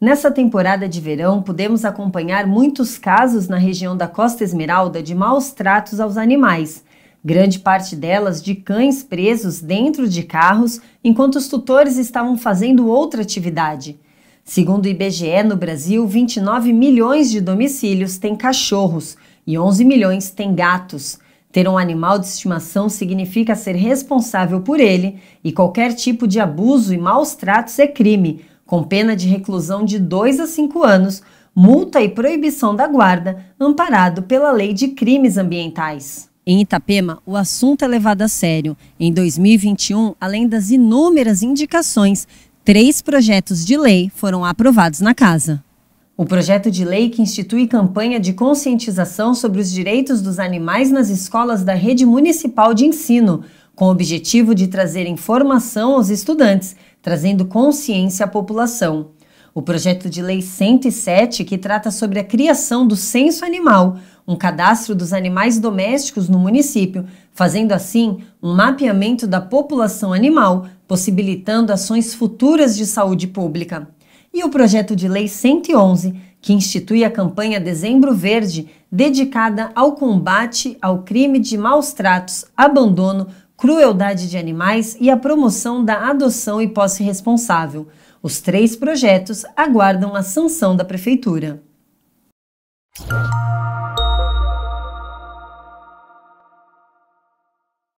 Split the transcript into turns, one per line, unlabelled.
Nessa temporada de verão, podemos acompanhar muitos casos na região da Costa Esmeralda de maus tratos aos animais, grande parte delas de cães presos dentro de carros enquanto os tutores estavam fazendo outra atividade. Segundo o IBGE, no Brasil, 29 milhões de domicílios têm cachorros e 11 milhões têm gatos. Ter um animal de estimação significa ser responsável por ele, e qualquer tipo de abuso e maus tratos é crime, com pena de reclusão de 2 a 5 anos, multa e proibição da guarda, amparado pela Lei de Crimes Ambientais. Em Itapema, o assunto é levado a sério. Em 2021, além das inúmeras indicações, três projetos de lei foram aprovados na casa. O projeto de lei que institui campanha de conscientização sobre os direitos dos animais nas escolas da rede municipal de ensino, com o objetivo de trazer informação aos estudantes, trazendo consciência à população. O projeto de lei 107, que trata sobre a criação do censo animal, um cadastro dos animais domésticos no município, fazendo assim um mapeamento da população animal, possibilitando ações futuras de saúde pública. E o projeto de lei 111, que institui a campanha Dezembro Verde, dedicada ao combate ao crime de maus tratos, abandono, crueldade de animais e a promoção da adoção e posse responsável. Os três projetos aguardam a sanção da Prefeitura.